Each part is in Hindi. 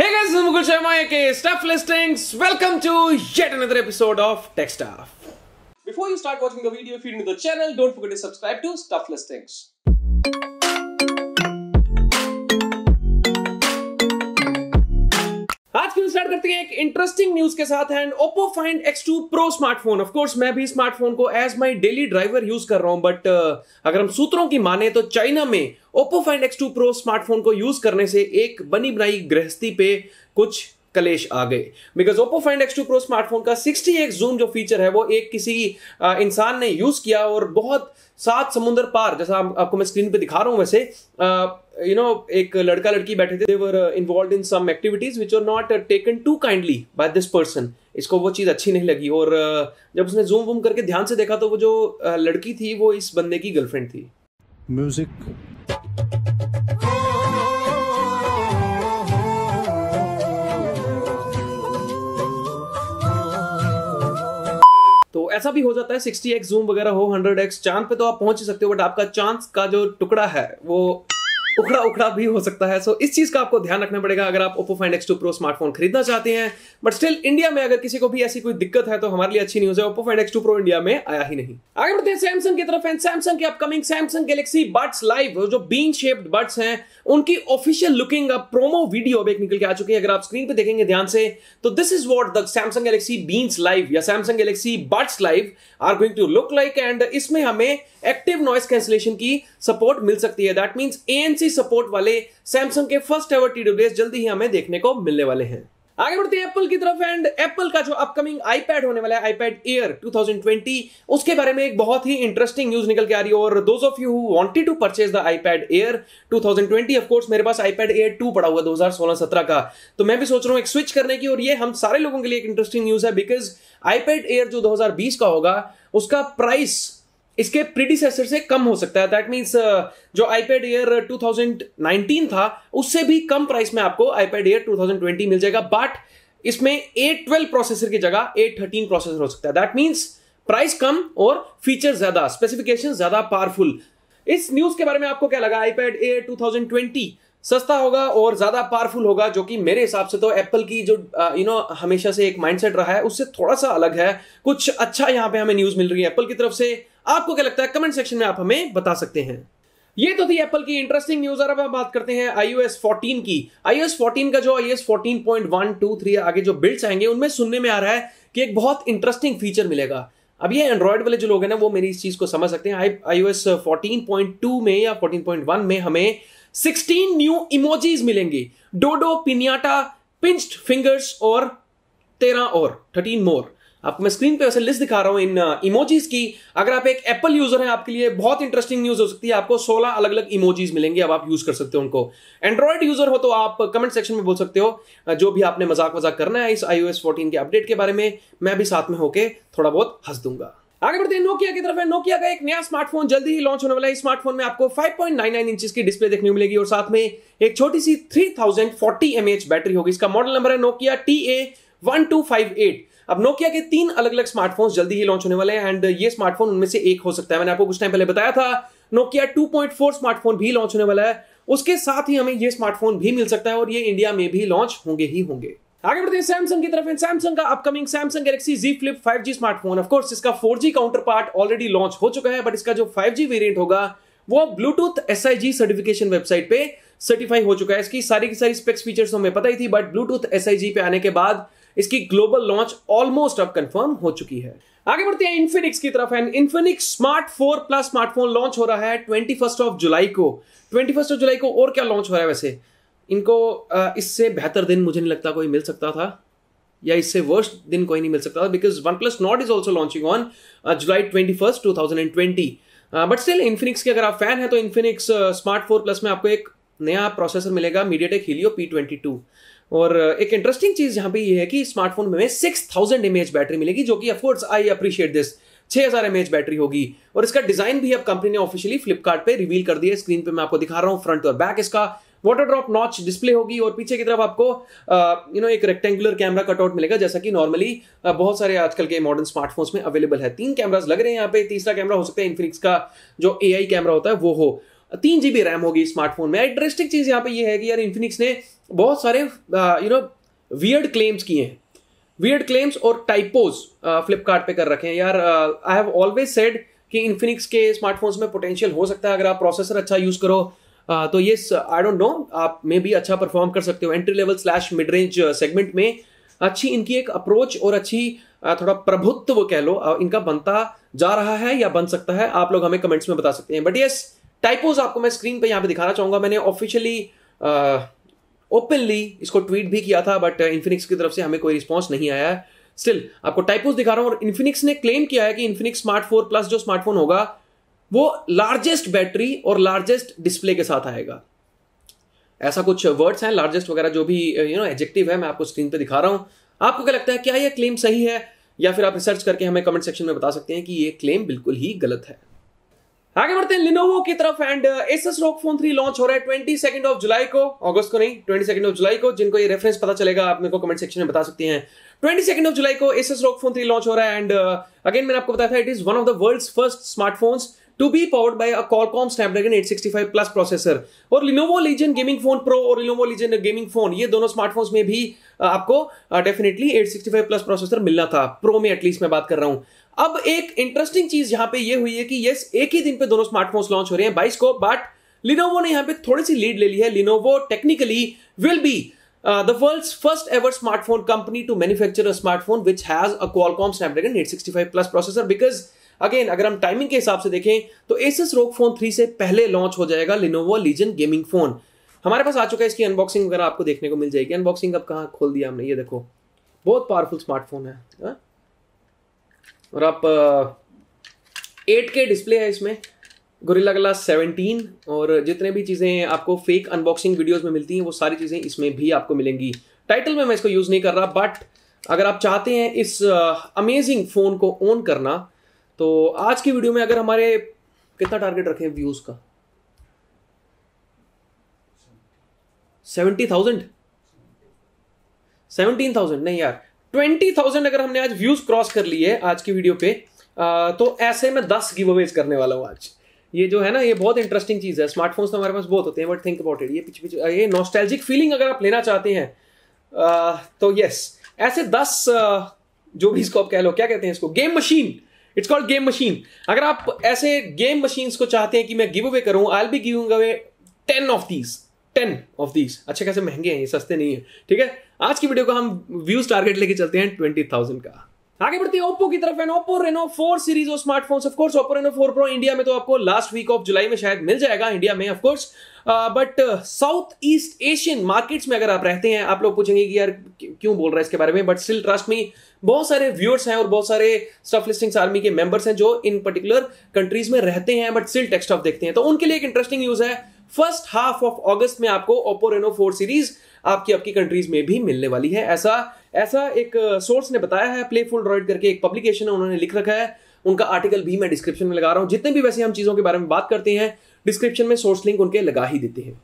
Hey guys, this is Mukul Sharma aka Stuff Listings. Welcome to yet another episode of Tech Stuff. Before you start watching the video, if you're new to the channel, don't forget to subscribe to Stuff Listings. Start करते हैं एक इंटरेस्टिंग न्यूज के साथ and Oppo Find X two Pro smartphone of course मैं भी स्मार्टफोन को as my daily driver use कर रहा हूं बट uh, अगर हम सूत्रों की माने तो चाइना में Oppo Find X two Pro smartphone को यूज करने से एक बनी बनाई गृहस्थी पे कुछ कलेश आ गए because Oppo Find X two Pro smartphone का सिक्सटी 60x जूम जो फीचर है वो एक किसी इंसान ने यूज किया और बहुत सात समुद्र पार जैसा आपको मैं स्क्रीन पे दिखा रहा हूँ वैसे यू नो एक लड़का लड़की बैठे थे they were involved in some activities which are not taken too kindly by this person इसको वो चीज़ अच्छी नहीं लगी और uh, जब उसने जूम वूम करके ध्यान से देखा तो वो जो लड़की थी वो इस बंदे की गर्लफ्रेंड थी म्यूजिक ऐसा भी हो जाता है सिक्सटी एक्स जूम वगैरह हो हंड्रेड एक्स चांद पे तो आप पहुंच ही सकते हो बट आपका चांस का जो टुकड़ा है वो उखड़ा उखड़ा भी हो सकता है सो so, इस चीज का आपको ध्यान रखना पड़ेगा अगर आप Oppo Find X two Pro smartphone खरीदना चाहते हैं बट स्टिल इंडिया में अगर किसी को भी ऐसी कोई दिक्कत है तो हमारे लिए अच्छी न्यूज है Oppo Find X two Pro India में आया ही नहीं आगे बढ़ते हैं सैमसंग की तरफ एंड सैमसंग के upcoming Samsung Galaxy Buds Live जो बीन शेप्ड बड्स हैं उनकी ऑफिशियल लुकिंग अब प्रोमो वीडियो अब एक निकल के आ चुकी है अगर आप स्क्रीन पे देखेंगे ध्यान से तो this is what the Samsung Galaxy beans live या Samsung Galaxy Buds Live are going to look like and इसमें हमें एक्टिव नॉइस कैंसिलेशन की सपोर्ट मिल सकती है that means an NC support वाले सैमसंग के फर्स्ट एवर टी जल्दी ही हमें देखने को मिलने वाले हैं आगे बढ़ते हैं एप्पल की तरफ एंड एप्पल का जो अपकमिंग आईपैड होने वाला है आईपैड एयर 2020 उसके बारे में एक बहुत ही इंटरेस्टिंग न्यूज निकल के आ रही है और those of you wanted to purchase the iPad Air 2020 of course मेरे पास आईपैड एयर 2 पड़ा हुआ है 2016-17 का तो मैं भी सोच रहा हूं एक स्विच करने की और ये हम सारे लोगों के लिए एक इंटरेस्टिंग न्यूज है बिकॉज आईपैड एयर जो दो का होगा उसका प्राइस इसके प्रीडिसेसर से कम हो सकता है दैट मीन्स uh, जो आईपैड ईयर 2019 था उससे भी कम प्राइस में आपको आईपैड ईयर 2020 मिल जाएगा बट इसमें ए ट्वेल्व प्रोसेसर की जगह ए थर्टीन प्रोसेसर हो सकता है दैट मीन्स प्राइस कम और फीचर ज्यादा स्पेसिफिकेशन ज्यादा पावरफुल इस न्यूज के बारे में आपको क्या लगा आईपैड ए 2020 सस्ता होगा और ज्यादा पावरफुल होगा जो कि मेरे हिसाब से तो एप्पल की जो यू uh, नो हमेशा से एक माइंडसेट रहा है उससे थोड़ा सा अलग है कुछ अच्छा यहाँ पे हमें न्यूज मिल रही है एप्पल की तरफ से आपको क्या लगता है कमेंट सेक्शन में आप हमें बता सकते हैं ये तो थी एप्पल की इंटरेस्टिंग न्यूज और अब हम बात करते हैं आईओएस 14 की आईओएस 14 का जो आईओएस 14.123 आगे जो बिल्ड आएंगे उनमें सुनने में आ रहा है कि एक बहुत इंटरेस्टिंग फीचर मिलेगा अब ये एंड्रॉयड वाले जो लोग हैं ना वो मेरी इस चीज को समझ सकते हैं आई ओ फोर्टीन में या 14.1 में हमें 16 न्यू इमोजीज मिलेंगी डोडो पिनियाटा पिंच्ड फिंगर्स और तेरह और थर्टीन मोर आपको मैं स्क्रीन पे वैसे लिस्ट दिखा रहा हूं इन इमोजीज uh, की अगर आप एक एप्पल यूजर हैं आपके लिए बहुत इंटरेस्टिंग न्यूज हो सकती है आपको 16 अलग अलग इमोजीज मिलेंगे अब आप यूज कर सकते हो उनको एंड्रॉयड यूजर हो तो आप कमेंट सेक्शन में बोल सकते हो uh, जो भी आपने मजाक मजाक करना है इस आईओएस 14 के अपडेट के बारे में मैं भी साथ में होकर थोड़ा बहुत हंस दूंगा आगे बढ़ते हैं नोकिया की तरफ है नोकिया का एक नया स्मार्टफोन जल्दी ही लॉन्च होने वाला है इस स्मार्टफोन में आपको 5.99 इंच की डिस्प्ले देखने को मिलेगी और साथ में एक छोटी सी 3040 थाउजेंड बैटरी होगी इसका मॉडल नंबर है Nokia T A one two five eight अब नोकिया के तीन अलग अलग स्मार्टफोन्स जल्दी ही लॉन्च होने वाले हैं एंड ये स्मार्टफोन उनमें से एक हो सकता है मैंने आपको कुछ टाइम पहले बताया था नोकिया 2.4 स्मार्टफोन भी लॉन्च होने वाला है उसके साथ ही हमें ये स्मार्टफोन भी मिल सकता है और ये इंडिया में भी लॉन्च होंगे ही होंगे आगे बढ़ते हैं सैमसंग की तरफ सैमसंग का upcoming Samsung Galaxy Z Flip five G smartphone of course इसका four G counterpart already launch हो चुका है बट इसका जो फाइव जी वेरियंट होगा वो Bluetooth S I G certification website पे सर्टिफाई हो चुका है इसकी सारी की सारी स्पेक्स फीचर्स तो हमें पता ही थी but Bluetooth S I G पे आने के बाद इसकी ग्लोबल लॉन्च ऑलमोस्ट अब कंफर्म हो चुकी है आगे बढ़ते हैं इन्फिनिक्स की तरफ and Infinix Smart four plus smartphone launch हो रहा है ट्वेंटी फर्स्ट ऑफ जुलाई को ट्वेंटी फर्स्ट ऑफ जुलाई को और क्या लॉन्च हो रहा है वैसे इनको इससे बेहतर दिन मुझे नहीं लगता कोई मिल सकता था या इससे वर्स्ट दिन कोई नहीं मिल सकता था because OnePlus Nord is also launching on July twenty first two thousand and twenty but still Infinix के अगर आप फैन हैं तो इन्फिनिक्स स्मार्ट फोर प्लस में आपको एक नया प्रोसेसर मिलेगा MediaTek Helio P twenty two और uh, एक इंटरेस्टिंग चीज यहाँ पे ये है कि स्मार्टफोन में सिक्स थाउजेंड एम बैटरी मिलेगी जो कि अफकोर्स आई अप्रिशिएट दिस छह हजार एम बैटरी होगी और इसका डिजाइन भी अब कंपनी ने ऑफिशियली फ्लिपकार्ट पे रिवील कर दिया स्क्रीन पे मैं आपको दिखा रहा हूँ फ्रंट और बैक इसका वाटर ड्रॉप नॉच डिस्प्ले होगी और पीछे की तरफ आपको यू uh, नो एक रेक्टेंगुलर कैमरा कटआउट मिलेगा जैसा कि नॉर्मली uh, बहुत सारे आजकल के मॉडर्न स्मार्टफोन्स में अवेलेबल है तीन कैमराज लग रहे हैं यहाँ पे तीसरा कैमरा हो सकता है इन्फिनिक्स का जो ए कैमरा होता है वो हो तीन जीबी रैम होगी स्मार्टफोन में इंटरेस्टिंग चीज यहाँ पे ये यह है कि यार इन्फिनिक्स ने बहुत सारे यू नो वियर्ड क्लेम्स किए हैं वियर्ड क्लेम्स और टाइपोज फ्लिपकार्ट पे कर रखे हैं यार आई हैव ऑलवेज सेड कि इन्फिनिक्स के स्मार्टफोन्स में पोटेंशियल हो सकता है अगर आप प्रोसेसर अच्छा यूज करो uh, तो ये आई डोंट नो आप मे भी अच्छा परफॉर्म कर सकते हो entry level slash mid range segment में अच्छी इनकी एक अप्रोच और अच्छी थोड़ा प्रभुत्व कह लो इनका बनता जा रहा है या बन सकता है आप लोग हमें कमेंट्स में बता सकते हैं बट यस टाइपोज आपको मैं स्क्रीन पे यहाँ पे दिखाना चाहूंगा मैंने ऑफिशियली ओपनली इसको ट्वीट भी किया था बट इन्फिनिक्स uh, की तरफ से हमें कोई रिस्पॉन्स नहीं आया है स्टिल आपको टाइपोज दिखा रहा हूं और इन्फिनिक्स ने क्लेम किया है कि इन्फिनिक्स स्मार्ट फोर प्लस जो स्मार्टफोन होगा वो लार्जेस्ट बैटरी और लार्जेस्ट डिस्प्ले के साथ आएगा ऐसा कुछ वर्ड्स हैं लार्जेस्ट वगैरह जो भी यू नो एजेक्टिव है मैं आपको स्क्रीन पे दिखा रहा हूं आपको क्या लगता है क्या यह क्लेम सही है या फिर आप रिसर्च करके हमें कमेंट सेक्शन में बता सकते हैं कि ये क्लेम बिल्कुल ही गलत है आगे बढ़ते हैं लिनोवो की तरफ and Asus ROG phone three launch हो रहा है ट्वेंटी सेकंड ऑफ जुलाई को अगस्त को नहीं ट्वेंटी सेकंड ऑफ जुलाई को जिनको ये रेफरेंस पता चलेगा आप मेरे को कमेंट सेक्शन में बता सकती हैं ट्वेंटी सेकंड ऑफ जुलाई को SS ROG phone three launch हो रहा है एंड अगेन uh, मैंने आपको बताया था it is one of the world first smartphones to be powered by a Qualcomm Snapdragon 865 plus processor और Lenovo Legion gaming phone Pro और लिनोवो लीजन गेमिंग फोन ये दोनों स्मार्टफोन्स में भी uh, आपको डेफिनेटली 865 प्लस प्रोसेसर मिलना था प्रो में एटलीस्ट मैं बात कर रहा हूं अब एक इंटरेस्टिंग चीज यहां पे ये हुई है कि यस एक ही दिन पे दोनों स्मार्टफोन्स लॉन्च हो रहे हैं बाइस को बट लिनोवो ने यहां पे थोड़ी सी लीड ले ली है Lenovo technically will be the world first ever smartphone company to manufacture a smartphone which has a Qualcomm Snapdragon eight plus processor because again अगर हम टाइमिंग के हिसाब से देखें तो एसएस रोक फोन थ्री से पहले लॉन्च हो जाएगा लिनोवो लीजन गेमिंग फोन हमारे पास आ चुका है इसकी अनबॉक्सिंग वगैरह आपको देखने को मिल जाएगी अनबॉक्सिंग अब कहाँ खोल दिया हमने ये देखो बहुत पावरफुल स्मार्टफोन है हा? और आप एट के डिस्प्ले है इसमें गोरिल्ला ग्लास सेवनटीन और जितने भी चीज़ें आपको फेक अनबॉक्सिंग वीडियोस में मिलती हैं वो सारी चीज़ें इसमें भी आपको मिलेंगी टाइटल में मैं इसको यूज़ नहीं कर रहा बट अगर आप चाहते हैं इस अमेजिंग फ़ोन को ऑन करना तो आज की वीडियो में अगर हमारे कितना टारगेट हैं व्यूज़ का सेवेंटी थाउजेंड सेवनटीन थाउजेंड नहीं यार ट्वेंटी थाउजेंड अगर हमने आज व्यूज क्रॉस कर लिए आज की वीडियो पे आ, तो ऐसे में दस गिव अवेज करने वाला हूँ आज ये जो है ना ये बहुत इंटरेस्टिंग चीज़ है स्मार्टफोन्स तो हमारे पास बहुत होते हैं बट थिंक अबाउट इट ये पिछ पिछ ये नॉस्टैल्जिक फीलिंग अगर आप लेना चाहते हैं तो यस ऐसे दस जो भी इसको आप कह लो क्या कहते हैं इसको game machine it's called game machine अगर आप ऐसे गेम मशीन को चाहते हैं कि मैं गिव अवे करूं I be giving away ten of these ten of these अच्छे खासे महंगे हैं ये सस्ते नहीं है ठीक है आज की वीडियो को हम व्यूज टारगेट लेके चलते हैं ट्वेंटी थाउजेंड का आगे बढ़ते हैं ओप्पो की तरफ and Oppo Reno four series of smartphones of course Oppo Reno four Pro India में तो आपको लास्ट वीक ऑफ जुलाई में शायद मिल जाएगा इंडिया में of course but South East Asian markets में अगर आप रहते हैं आप लोग पूछेंगे कि यार क्यों बोल रहा है इसके बारे में बट स्टिल ट्रस्ट मी बहुत सारे व्यूअर्स हैं और बहुत सारे स्टफ लिस्टिंग्स आर्मी के मेंबर्स हैं जो इन पर्टिकुलर कंट्रीज में रहते हैं बट स्टिल टेक्स्ट ऑफ देखते हैं तो उनके लिए एक इंटरेस्टिंग न्यूज है फर्स्ट हाफ ऑफ ऑगस्ट में आपको ओप्पो रेनो फोर सीरीज आपकी आपकी कंट्रीज में भी मिलने वाली है ऐसा ऐसा एक सोर्स ने बताया है प्लेफुल ड्रॉइड करके एक पब्लिकेशन है उन्होंने लिख रखा है उनका आर्टिकल भी मैं डिस्क्रिप्शन में लगा रहा हूं जितने भी वैसे हम चीज़ों के बारे में बात करते हैं डिस्क्रिप्शन में सोर्स लिंक उनके लगा ही देते हैं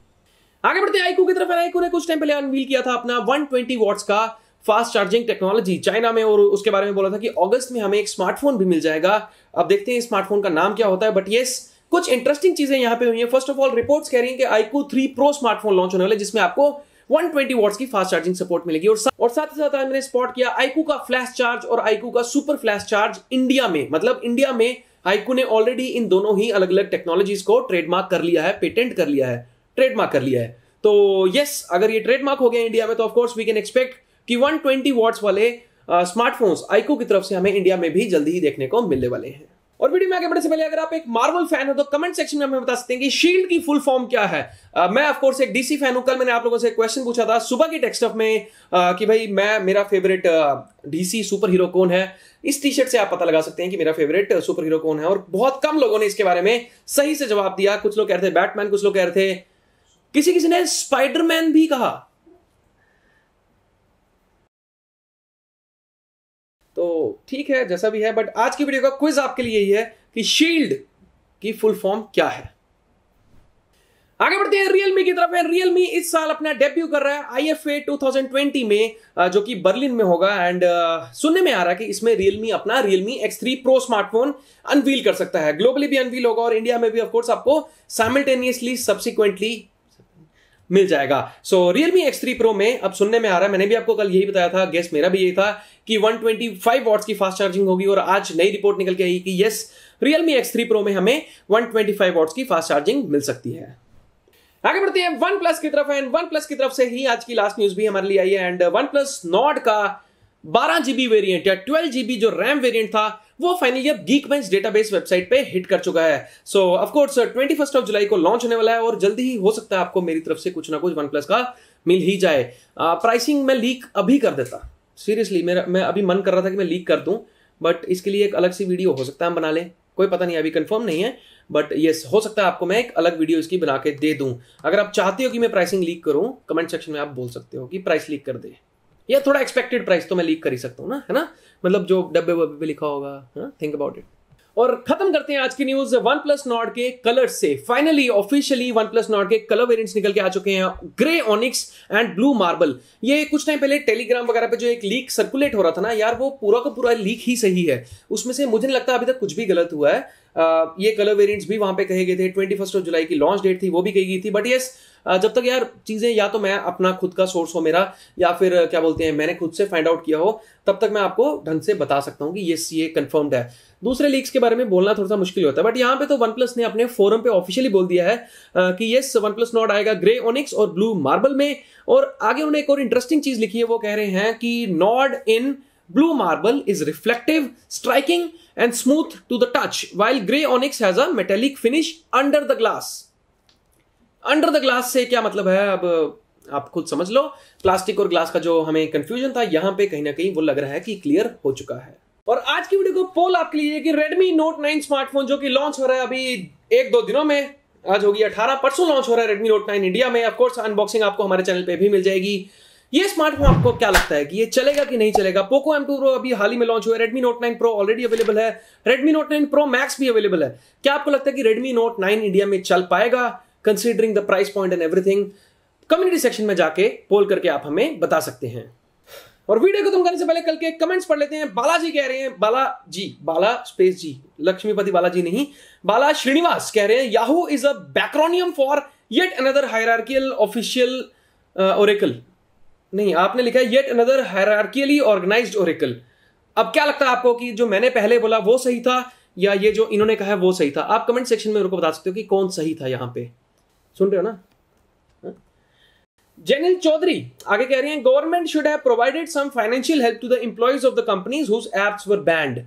आगे बढ़ते हैं आईकू की तरफ आईकू ने कुछ टाइम पहले अनवील किया था अपना 120 ट्वेंटी का फास्ट चार्जिंग टेक्नोलॉजी चाइना में और उसके बारे में बोला था कि अगस्त में हमें एक स्मार्टफोन भी मिल जाएगा अब देखते हैं स्मार्टफोन का नाम क्या होता है बट येस yes, कुछ इंटरेस्टिंग चीजें यहां पे हुई है फर्स्ट ऑफ ऑल रिपोर्ट्स कह रही हैं कि iQOO three Pro smartphone launch होने वाले जिसमें आपको 120 ट्वेंटी की फास्ट चार्जिंग सपोर्ट मिलेगी और, साथ और साथ ही साथ मैंने स्पॉट किया आईकू का फ्लैश चार्ज और आईकू का सुपर फ्लैश चार्ज इंडिया में मतलब इंडिया में आईकू ने ऑलरेडी इन दोनों ही अलग अलग टेक्नोलॉजीज को ट्रेडमार्क कर लिया है पेटेंट कर लिया है ट्रेडमार्क कर लिया है तो यस अगर ये ट्रेडमार्क हो गया इंडिया में तो ऑफकोर्स वी कैन एक्सपेक्ट कि 120 ट्वेंटी वाले स्मार्टफोन्स आईकू की तरफ से हमें इंडिया में भी जल्दी ही देखने को मिलने वाले हैं और वीडियो में आगे बढ़ने से पहले अगर आप एक मार्वल फैन हो तो कमेंट सेक्शन में हमें बता सकते हैं कि शील्ड की फुल फॉर्म क्या है आ, मैं ऑफ कोर्स एक डीसी फैन हूं कल मैंने आप लोगों से क्वेश्चन पूछा था सुबह की टेक्स्ट में आ, कि भाई मैं मेरा फेवरेट डीसी सुपर हीरो कौन है इस टी शर्ट से आप पता लगा सकते हैं कि मेरा फेवरेट सुपर हीरो कौन है और बहुत कम लोगों ने इसके बारे में सही से जवाब दिया कुछ लोग कह रहे थे बैटमैन कुछ लोग कह रहे थे किसी किसी ने स्पाइडरमैन भी कहा ठीक है जैसा भी है बट आज की वीडियो का क्विज आपके लिए ही है कि शील्ड की फुल फॉर्म क्या है आगे बढ़ते हैं रियलमी की तरफ रियलमी इस साल अपना डेब्यू कर रहा है आईएफए 2020 में जो कि बर्लिन में होगा एंड सुनने में आ रहा है कि इसमें रियलमी अपना Realme X three Pro smartphone unveil कर सकता है ग्लोबली भी अनवील होगा और इंडिया में भी ऑफकोर्स आपको साइमल्टेनियसली सब्सिक्वेंटली मिल जाएगा so Realme X three Pro में अब सुनने में आ रहा है मैंने भी आपको कल यही बताया था गेस मेरा भी यही था कि 125 ट्वेंटी वॉट्स की फास्ट चार्जिंग होगी और आज नई रिपोर्ट निकल के आई कि yes Realme X three Pro में हमें 125 ट्वेंटी वॉट्स की फास्ट चार्जिंग मिल सकती है आगे बढ़ते हैं वन प्लस की तरफ एंड वन प्लस की तरफ से ही आज की लास्ट न्यूज भी हमारे लिए आई है एंड वन प्लस नॉट का बारह जीबी वेरियंट या ट्वेल्व जीबी जो रैम वेरियंट था वो फाइनली अब गीक बेंच डेटाबेस वेबसाइट पे हिट कर चुका है so of course twenty first of July को लॉन्च होने वाला है और जल्दी ही हो सकता है आपको मेरी तरफ से कुछ ना कुछ वन प्लस का मिल ही जाए प्राइसिंग uh, मैं लीक अभी कर देता सीरियसली मेरा मैं अभी मन कर रहा था कि मैं लीक कर दूं बट इसके लिए एक अलग सी वीडियो हो सकता है हम बना लें कोई पता नहीं अभी कंफर्म नहीं है बट ये yes, हो सकता है आपको मैं एक अलग वीडियो इसकी बना के दे दूं अगर आप चाहते हो कि मैं प्राइसिंग लीक करूं कमेंट सेक्शन में आप बोल सकते हो कि प्राइस लीक कर दे या थोड़ा एक्सपेक्टेड प्राइस तो मैं लीक कर ही सकता हूँ ना है ना मतलब जो डब्बे वब्बे पे लिखा होगा थिंक अबाउट इट और खत्म करते हैं आज की न्यूज वन प्लस नॉट के कलर से finally officially OnePlus Nord के कलर वेरियंट निकल के आ चुके हैं grey onyx and blue marble ये कुछ टाइम पहले टेलीग्राम वगैरह पे जो एक लीक सर्कुलेट हो रहा था ना यार वो पूरा का पूरा लीक ही सही है उसमें से मुझे नहीं लगता अभी तक कुछ भी गलत हुआ है आ, ये कलर वेरिएंट्स भी वहां पे कहे गए थे ट्वेंटी फर्स्ट ऑफ जुलाई की लॉन्च डेट थी वो भी कही गई थी बट यस जब तक यार चीज़ें या तो मैं अपना खुद का सोर्स हो मेरा या फिर क्या बोलते हैं मैंने खुद से फाइंड आउट किया हो तब तक मैं आपको ढंग से बता सकता हूँ कि यस ये कन्फर्म्ड है दूसरे लीक्स के बारे में बोलना थोड़ा सा मुश्किल होता है बट यहाँ पे तो वन प्लस ने अपने फोरम पे ऑफिशियली बोल दिया है कि ये वन प्लस नॉट आएगा ग्रे ओनिक्स और ब्लू मार्बल में और आगे उन्हें एक और इंटरेस्टिंग चीज लिखी है वो कह रहे हैं कि Nord in blue marble is reflective striking and smooth to the touch while grey onyx has a metallic finish under the glass. Under the से क्या मतलब है अब आप खुद समझ लो प्लास्टिक और ग्लास का जो हमें कंफ्यूजन था यहां पे कहीं ना कहीं वो लग रहा है कि क्लियर हो चुका है और आज की वीडियो को पोल आपके लिए कि Redmi Note 9 स्मार्टफोन जो कि लॉन्च हो रहा है अभी एक दो दिनों में आज होगी 18 परसों लॉन्च हो रहा है Redmi Note 9 इंडिया में ऑफकोर्स अनबॉक्सिंग आपको हमारे चैनल पे भी मिल जाएगी ये स्मार्टफोन आपको क्या लगता है कि ये चलेगा कि नहीं चलेगा पोको एम टू प्रो अभी हाल ही में लॉन्च हुआ है Redmi Note nine Pro already available है Redmi Note nine Pro Max भी अवेलेबल है क्या आपको लगता है कि रेडमी नोट नाइन इंडिया में चल पाएगा considering the price point and everything community section में जाके पोल करके आप हमें बता सकते हैं और वीडियो को तुम करने से पहले कल के कमेंट्स पढ़ लेते हैं बालाजी कह रहे हैं G Bala space G Lakshmipathi Balaji नहीं बाला श्रीनिवास कह रहे हैं Yahoo is a backronym for yet another hierarchical official oracle नहीं आपने लिखा है yet another hierarchically organized oracle अब क्या लगता है आपको कि जो मैंने पहले बोला वो सही था या ये जो इन्होंने कहा है वो सही था आप कमेंट सेक्शन में उनको बता सकते हो कि कौन सही था यहां पे सुन रहे हो ना जेनिल चौधरी आगे कह रही हैं government should have provided some financial help to the employees of the companies whose apps were banned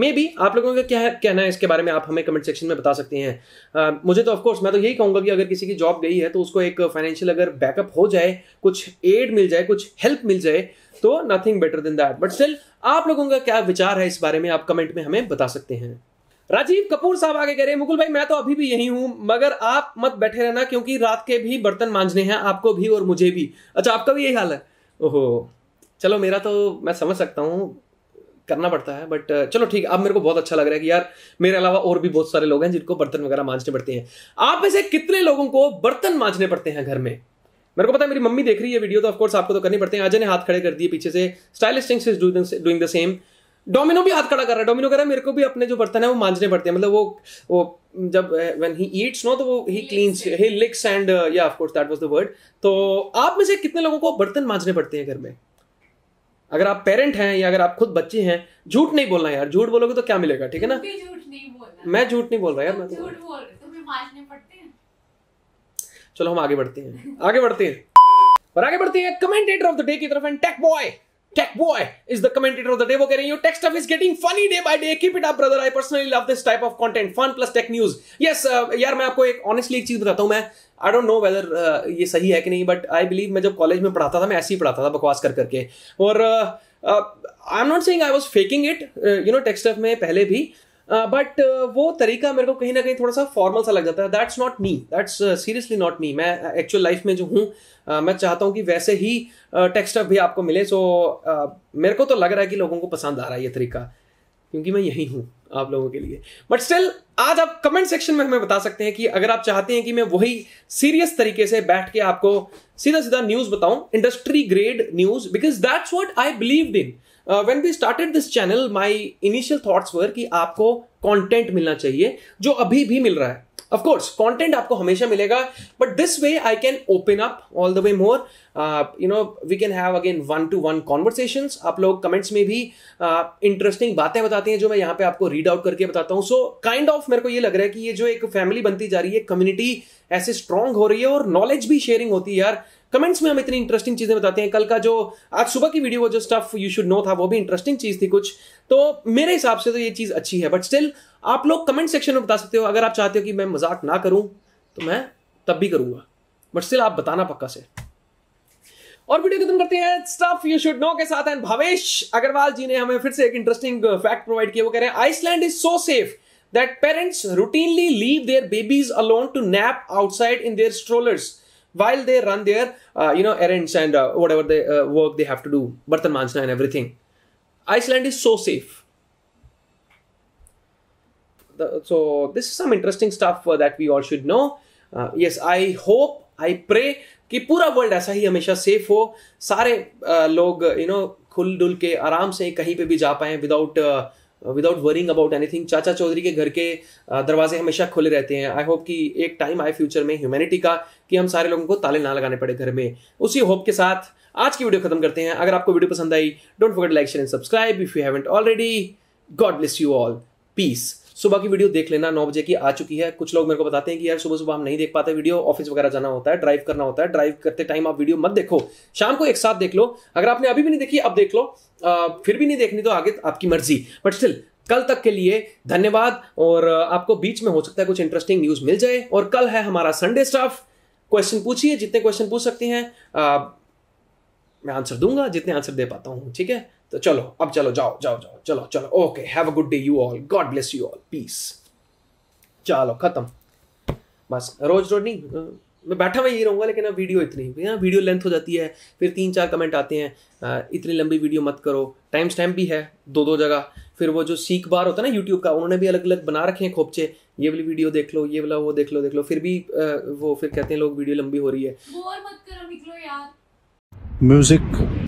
maybe आप लोगों का क्या कहना है इसके बारे में आप हमें कमेंट सेक्शन में बता सकते हैं uh, मुझे तो ऑफकोर्स मैं तो यही कहूंगा कि अगर किसी की जॉब गई है तो उसको एक फाइनेंशियल अगर बैकअप हो जाए कुछ एड मिल जाए कुछ हेल्प मिल जाए तो nothing better than that but still आप लोगों का क्या विचार है इस बारे में आप कमेंट में हमें बता सकते हैं राजीव कपूर साहब आगे कह रहे हैं मुकुल भाई मैं तो अभी भी यही हूं मगर आप मत बैठे रहना क्योंकि रात के भी बर्तन मांझने हैं आपको भी और मुझे भी अच्छा आपका भी यही हाल है ओहो चलो मेरा तो मैं समझ सकता हूँ करना पड़ता है बट चलो ठीक है अब मेरे को बहुत अच्छा लग रहा है कि यार मेरे अलावा और भी बहुत सारे लोग हैं जिनको बर्तन वगैरह मांझने पड़ते हैं आप में से कितने लोगों को बर्तन मांझने पड़ते हैं घर में मेरे को पता है मेरी मम्मी देख रही है वीडियो तो ऑफकोर्स आपको तो करनी पड़ते हैं अजय ने हाथ खड़े कर दिए पीछे से स्टाइलिस्टिंग डूइंग द सेम डोमिनो भी हाथ खड़ा कर रहा है डोमिनो कह रहा है मेरे को भी अपने जो बर्तन है वो मांजने पड़ते हैं मतलब वो वो जब व्हेन ही ईट्स नो तो वो he cleans he licks and yeah of course that was the word तो आप में से कितने लोगों को बर्तन मांजने पड़ते हैं घर में अगर आप पेरेंट हैं या अगर आप खुद बच्चे हैं झूठ नहीं बोलना यार झूठ बोलोगे तो क्या मिलेगा ठीक है ना मैं झूठ नहीं बोल रहा यार मैं तो चलो हम आगे बढ़ते हैं आगे बढ़ते हैं और आगे बढ़ते हैं कमेंटेटर ऑफ द डे की तरफ and Tech Boy Tech Boy is the commentator of the day. वो कह your tech stuff is getting funny day by day. Keep it up, brother. I personally love this type of content. Fun plus tech news. Yes, uh, यार मैं आपको एक honestly एक चीज बताता हूँ मैं आई डोंट नो वेदर ये सही है कि नहीं बट आई बिलीव मैं जब कॉलेज में पढ़ाता था मैं ऐसे ही पढ़ाता था बकवास कर करके और I am not saying I was faking it you know text में पहले भी बट uh, uh, वो तरीका मेरे को कहीं ना कहीं थोड़ा सा फॉर्मल सा लग जाता है that's not me that's seriously not me मैं एक्चुअल uh, लाइफ में जो हूँ Uh, मैं चाहता हूँ कि वैसे ही टेक्स्ट uh, भी आपको मिले सो so, uh, मेरे को तो लग रहा है कि लोगों को पसंद आ रहा है ये तरीका क्योंकि मैं यही हूँ आप लोगों के लिए बट स्टिल आज आप कमेंट सेक्शन में हमें बता सकते हैं कि अगर आप चाहते हैं कि मैं वही सीरियस तरीके से बैठ के आपको सीधा सीधा न्यूज बताऊं industry grade news because that's what I believe in when we started this channel my initial thoughts were कि आपको कॉन्टेंट मिलना चाहिए जो अभी भी मिल रहा है ऑफ कोर्स कंटेंट आपको हमेशा मिलेगा but this way I can open up all the way more you know we can have again one to one conversation आप लोग कमेंट्स में भी इंटरेस्टिंग uh, बातें बताते हैं जो मैं यहाँ पे आपको रीड आउट करके बताता हूँ सो काइंड ऑफ मेरे को ये लग रहा है कि ये जो एक फैमिली बनती जा रही है कम्युनिटी ऐसे स्ट्रांग हो रही है और नॉलेज भी शेयरिंग होती है यार कमेंट्स में हम इतनी इंटरेस्टिंग चीजें बताते हैं कल का जो आज सुबह की वीडियो वो जो स्टफ यू शुड नो था वो भी इंटरेस्टिंग चीज थी कुछ तो मेरे हिसाब से तो ये चीज अच्छी है बट स्टिल आप लोग कमेंट सेक्शन में बता सकते हो अगर आप चाहते हो कि मैं मजाक ना करूं तो मैं तब भी करूंगा बट स्टिल आप बताना पक्का से और वीडियो खत्म करते हैं स्टफ यू शुड नो के साथ एंड भावेश अग्रवाल जी ने हमें फिर से एक इंटरेस्टिंग फैक्ट प्रोवाइड किया वो कह रहे हैं Iceland is so safe that parents routinely leave their babies alone to nap outside in their strollers while they run their uh, you know errands and uh, whatever the uh, work they have to do, Bartan Manjana and everything. Iceland is so safe. The, so this is some interesting stuff uh, that we all should know. uh, yes, I hope, I pray कि पूरा वर्ल्ड ऐसा ही हमेशा सेफ हो सारे लोग यू नो खुल डुल के आराम से कहीं पे भी जा पाए without without worrying about anything Chacha Chaudhary के घर के uh, दरवाजे हमेशा खुले रहते हैं आई होप कि एक टाइम आए फ्यूचर में ह्यूमैनिटी का कि हम सारे लोगों को ताले ना लगाने पड़े घर में उसी होप के साथ आज की वीडियो खत्म करते हैं अगर आपको वीडियो पसंद आई don't forget like share and subscribe if you haven't already God bless you all peace सुबह की वीडियो देख लेना नौ बजे की आ चुकी है कुछ लोग मेरे को बताते हैं कि यार सुबह सुबह हम नहीं देख पाते वीडियो ऑफिस वगैरह जाना होता है ड्राइव करना होता है ड्राइव करते टाइम आप वीडियो मत देखो शाम को एक साथ देख लो अगर आपने अभी भी नहीं देखी अब देख लो आ, फिर भी नहीं देखनी तो आगे आपकी मर्जी बट स्टिल कल तक के लिए धन्यवाद और आपको बीच में हो सकता है कुछ इंटरेस्टिंग न्यूज मिल जाए और कल है हमारा संडे स्टाफ क्वेश्चन पूछिए जितने क्वेश्चन पूछ सकते हैं मैं आंसर दूंगा जितने आंसर दे पाता हूँ ठीक है तो चलो अब चलो जाओ जाओ जाओ चलो चलो okay have a good day you all God bless you all peace चलो खत्म बस रोज रोज नहीं मैं बैठा मैं यही रहूँगा लेकिन अब वीडियो इतनी यहाँ वीडियो लेंथ हो जाती है फिर तीन चार कमेंट आते हैं इतनी लंबी वीडियो मत करो टाइम स्टैम्प भी है दो दो जगह फिर वो जो सीख बार होता है ना यूट्यूब का उन्होंने भी अलग अलग बना रखे हैं खोपचे ये वाली वीडियो देख लो ये वाला वो देख लो देख लो फिर भी वो फिर कहते हैं लोग वीडियो लंबी हो रही है म्यूजिक